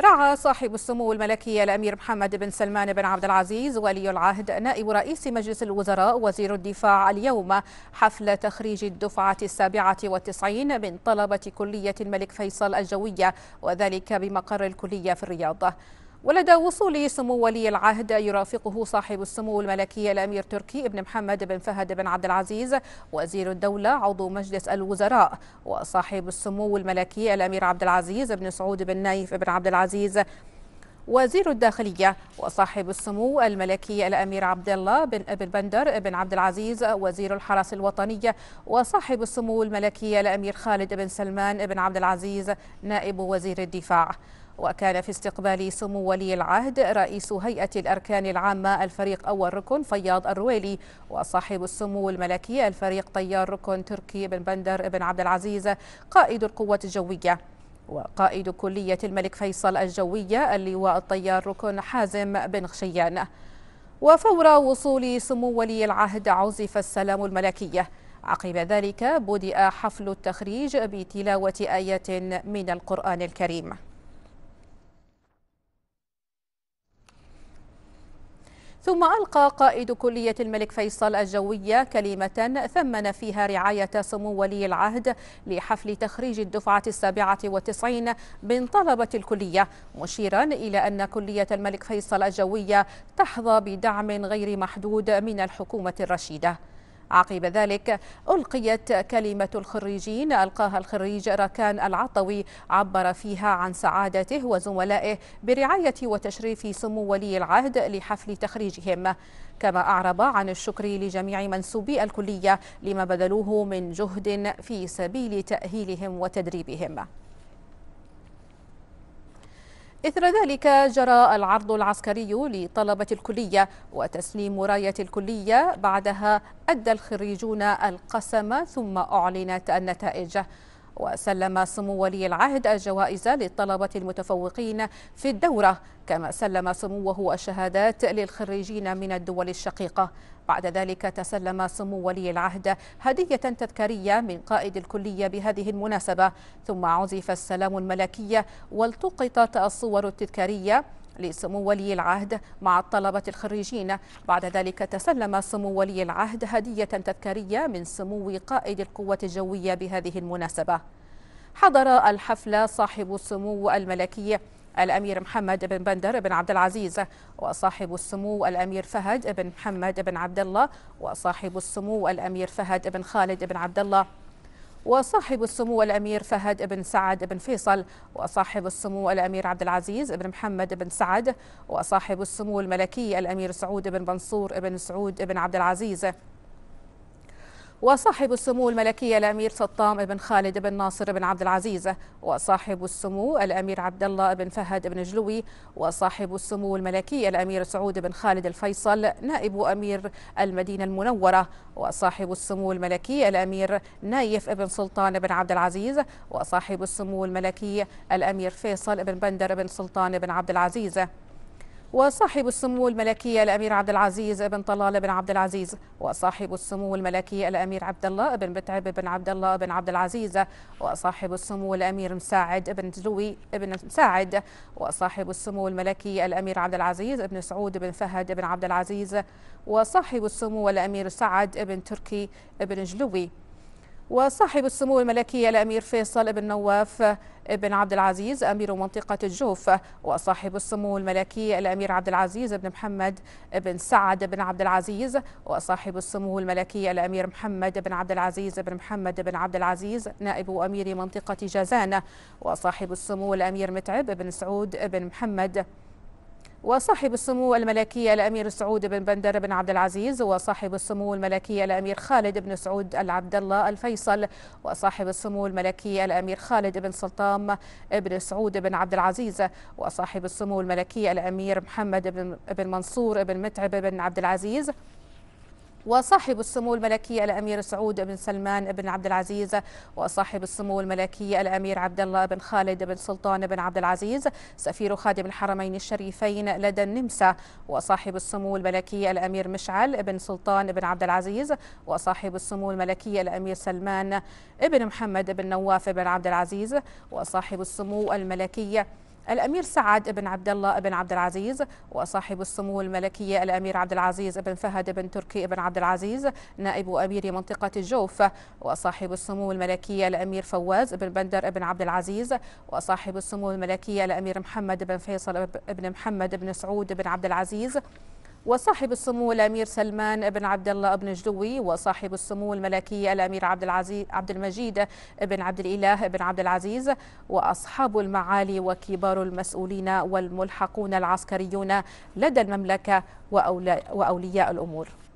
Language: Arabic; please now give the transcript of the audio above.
رعى صاحب السمو الملكي الامير محمد بن سلمان بن عبد العزيز ولي العهد نائب رئيس مجلس الوزراء وزير الدفاع اليوم حفل تخريج الدفعه السابعه والتسعين من طلبه كليه الملك فيصل الجويه وذلك بمقر الكليه في الرياض ولدى وصول سمو ولي العهد يرافقه صاحب السمو الملكي الامير تركي بن محمد بن فهد بن عبد العزيز وزير الدوله عضو مجلس الوزراء وصاحب السمو الملكي الامير عبد العزيز بن سعود بن نايف بن عبد العزيز وزير الداخلية وصاحب السمو الملكي الأمير عبد الله بن أبي البندر بن عبد العزيز وزير الحرس الوطنية وصاحب السمو الملكي الأمير خالد بن سلمان بن عبد العزيز نائب وزير الدفاع وكان في استقبال سمو ولي العهد رئيس هيئة الأركان العامة الفريق أول ركن فياض الرويلي وصاحب السمو الملكي الفريق طيار ركن تركي بن بندر بن عبد العزيز قائد القوة الجوية وقائد كلية الملك فيصل الجوية اللواء الطيار ركن حازم بن خشيان وفور وصول سمو ولي العهد عزف السلام الملكية عقب ذلك بدأ حفل التخريج بتلاوة آيات من القرآن الكريم ثم ألقى قائد كلية الملك فيصل الجوية كلمة ثمن فيها رعاية سمو ولي العهد لحفل تخريج الدفعة السابعة والتسعين من طلبة الكلية مشيرا إلى أن كلية الملك فيصل الجوية تحظى بدعم غير محدود من الحكومة الرشيدة عقب ذلك ألقيت كلمة الخريجين ألقاها الخريج ركان العطوي عبر فيها عن سعادته وزملائه برعاية وتشريف سمو ولي العهد لحفل تخريجهم كما أعرب عن الشكر لجميع منسوبي الكلية لما بذلوه من جهد في سبيل تأهيلهم وتدريبهم إثر ذلك جرى العرض العسكري لطلبة الكلية وتسليم راية الكلية بعدها أدى الخريجون القسم ثم أعلنت النتائج وسلم سمو ولي العهد الجوائز للطلبة المتفوقين في الدورة كما سلم سموه الشهادات للخريجين من الدول الشقيقة بعد ذلك تسلم سمو ولي العهد هدية تذكارية من قائد الكلية بهذه المناسبة ثم عزف السلام الملكي والتقطت الصور التذكارية لسمو ولي العهد مع الطلبة الخريجين بعد ذلك تسلم سمو ولي العهد هدية تذكارية من سمو قائد القوة الجوية بهذه المناسبة حضر الحفلة صاحب السمو الملكي الأمير محمد بن بندر بن عبد العزيز وصاحب السمو الأمير فهد بن محمد بن عبد الله وصاحب السمو الأمير فهد بن خالد بن عبد الله وصاحب السمو الأمير فهد بن سعد بن فيصل وصاحب السمو الأمير عبد العزيز بن محمد بن سعد وصاحب السمو الملكي الأمير سعود بن منصور بن سعود بن عبد العزيز وصاحب السمو الملكي الامير سطام بن خالد بن ناصر بن عبد العزيز وصاحب السمو الامير عبد الله بن فهد بن جلوي وصاحب السمو الملكي الامير سعود بن خالد الفيصل نائب امير المدينه المنوره وصاحب السمو الملكي الامير نايف بن سلطان بن عبد العزيز وصاحب السمو الملكي الامير فيصل بن بندر بن سلطان بن عبد العزيز وصاحب السمو الملكي الامير عبد العزيز بن طلال بن عبد العزيز وصاحب السمو الملكي الامير عبد الله بن متعب بن عبد الله بن عبد العزيز وصاحب السمو الامير مساعد بن زوي بن مساعد وصاحب السمو الملكي الامير عبد العزيز بن سعود بن فهد بن عبد العزيز وصاحب السمو الامير سعد بن تركي بن جلوي وصاحب السمو الملكي الأمير فيصل بن نواف بن عبد العزيز أمير منطقة الجوف وصاحب السمو الملكي الأمير عبد العزيز بن محمد بن سعد بن عبد العزيز وصاحب السمو الملكي الأمير محمد بن عبد العزيز بن محمد بن عبد العزيز نائب أمير منطقة جازان وصاحب السمو الأمير متعب بن سعود بن محمد وصاحب السمو الملكي الأمير سعود بن بندر بن عبد العزيز وصاحب السمو الملكي الأمير خالد بن سعود العبد الله الفيصل وصاحب السمو الملكي الأمير خالد بن سلطان بن سعود بن عبد العزيز وصاحب السمو الملكي الأمير محمد بن, منصور بن متعب بن عبد العزيز وصاحب السمو الملكي الامير سعود بن سلمان بن عبد العزيز وصاحب السمو الملكي الامير عبد الله بن خالد بن سلطان بن عبد العزيز سفير خادم الحرمين الشريفين لدى النمسا وصاحب السمو الملكي الامير مشعل بن سلطان بن عبد العزيز وصاحب السمو الملكي الامير سلمان بن محمد بن نواف بن عبد العزيز وصاحب السمو الملكي الأمير سعد بن عبد الله بن عبد العزيز وصاحب السمو الملكية الأمير عبد العزيز بن فهد بن تركي بن عبد العزيز نائب أمير منطقة الجوف وصاحب السمو الملكية الأمير فواز بن بندر بن عبد العزيز وصاحب السمو الملكية الأمير محمد بن فيصل بن محمد بن سعود بن عبد العزيز وصاحب السمو الامير سلمان بن عبد الله بن جدوي وصاحب السمو الملكي الامير عبد العزيز عبد المجيد بن عبد الاله بن عبد العزيز واصحاب المعالي وكبار المسؤولين والملحقون العسكريون لدى المملكه واولياء الامور